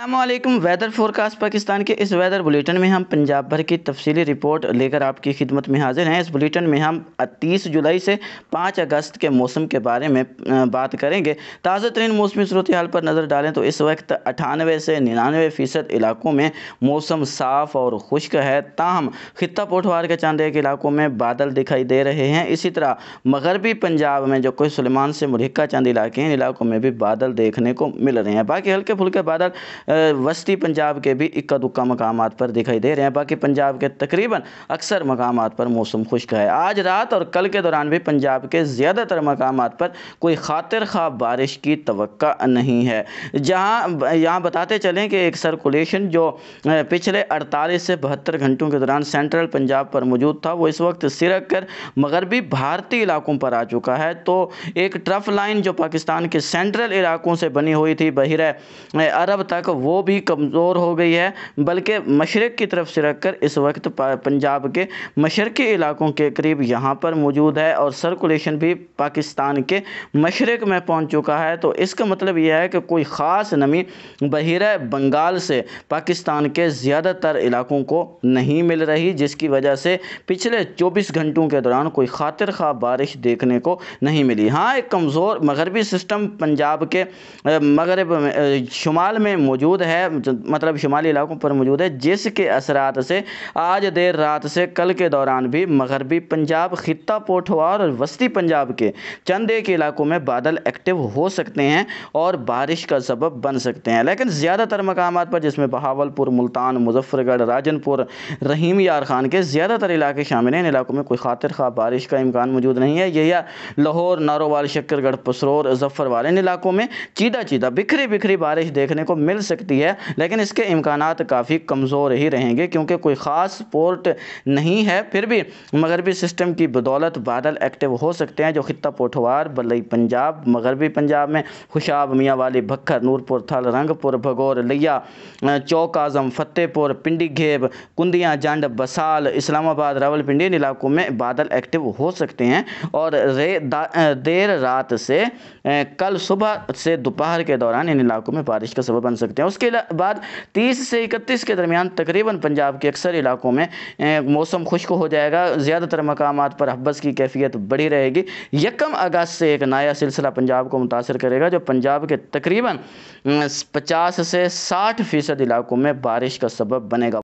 अल्लाम weather forecast Pakistan के इस वेदर बुलेटिन में हम पंजाब भर की तफसली रिपोर्ट लेकर आपकी खिदमत में हाजिर हैं इस बुलेटिन में हम 30 जुलाई से 5 अगस्त के मौसम के बारे में बात करेंगे ताज़ा तरीन मौसमी सूरत हाल पर नज़र डालें तो इस वक्त अठानवे से निन्यानवे फ़ीसद इलाकों में मौसम साफ़ और खुश्क है ताहम खत्ता पोठवार के चांदे के इलाकों में बादल दिखाई दे रहे हैं इसी तरह मगरबी पंजाब में जो कोई सलेमान से मुरक्का चंद इलाके हैं इलाकों में भी बादल देखने को मिल रहे हैं बाकी हल्के फुल्के बादल वस्ती पंजाब के भी इक्का दुक्का मकाम पर दिखाई दे रहे हैं बाकी पंजाब के तकरीबन अक्सर मकाम पर मौसम खुश्क है आज रात और कल के दौरान भी पंजाब के ज़्यादातर मकाम पर कोई खातिर खा बारिश की तो नहीं है जहाँ यहाँ बताते चलें कि एक सर्कुलेशन जो पिछले 48 से बहत्तर घंटों के दौरान सेंट्रल पंजाब पर मौजूद था वो इस वक्त सिरक कर मगरबी भारतीय इलाकों पर आ चुका है तो एक ट्रफ लाइन जो पाकिस्तान के सेंट्रल इलाकों से बनी हुई थी बहिर अरब तक तो वो भी कमज़ोर हो गई है बल्कि मशरक़ की तरफ से रख कर इस वक्त पंजाब के मशरक़ी इलाक़ों के करीब यहाँ पर मौजूद है और सर्कुलेशन भी पाकिस्तान के मशरक़ में पहुँच चुका है तो इसका मतलब यह है कि कोई ख़ास नमी बहिर बंगाल से पाकिस्तान के ज़्यादातर इलाक़ों को नहीं मिल रही जिसकी वजह से पिछले चौबीस घंटों के दौरान कोई खातिर खा बारिश देखने को नहीं मिली हाँ एक कमज़ोर मगरबी सिस्टम पंजाब के मगरब शुमाल में मौजूद मौजूद है मतलब शुमाली इलाकों पर मौजूद है जिसके असरात से आज देर रात से कल के दौरान भी मगरबी पंजाब खिता पोठवार और वस्ती पंजाब के चंदे के इलाकों में बादल एक्टिव हो सकते हैं और बारिश का सबब बन सकते हैं लेकिन ज़्यादातर मकाम पर जिसमें बहावलपुर मुल्तान मुजफ्फरगढ़ राजनपुर रहीम यार खान के ज़्यादातर इलाके शामिल हैं इन इलाकों में कोई खातिर खा बारिश का इम्कान मौजूद नहीं है यह लाहौर नारोवाल शक्करगढ़ पसरोर जफरवाल वाले इलाकों में चीदा चीदा बिखरी बिखरी बारिश देखने को मिल सकती सकती है लेकिन इसके इम्कान काफ़ी कमज़ोर ही रहेंगे क्योंकि कोई ख़ास पोर्ट नहीं है फिर भी मगरबी सिस्टम की बदौलत बादल एक्टिव हो सकते हैं जो खत्ता पोठवार बलई पंजाब मगरबी पंजाब में खुशाब मियाँ वाली भक्खर नूरपुर थल रंगपुर भगौर लिया चौक आज़म फतेहपुर पिंडी घेब कुंदियाँ जंड बसाल इस्लामाबाद रावलपिंडी इन इलाकों में बादल एक्टिव हो सकते हैं और रे देर रात से कल सुबह से दोपहर के दौरान इन इलाकों में बारिश का सबब बन सकते हैं हैं उसके बाद तीस से इकतीस के दरमियान तकरीबन पंजाब के अक्सर इलाकों में मौसम खुश्क हो जाएगा ज़्यादातर मकाम पर हब्बस की कैफियत बढ़ी रहेगी यकम अगस्त से एक नया सिलसिला पंजाब को मुतासर करेगा जो पंजाब के तकरीबन पचास से साठ फ़ीसद इलाकों में बारिश का सबब बनेगा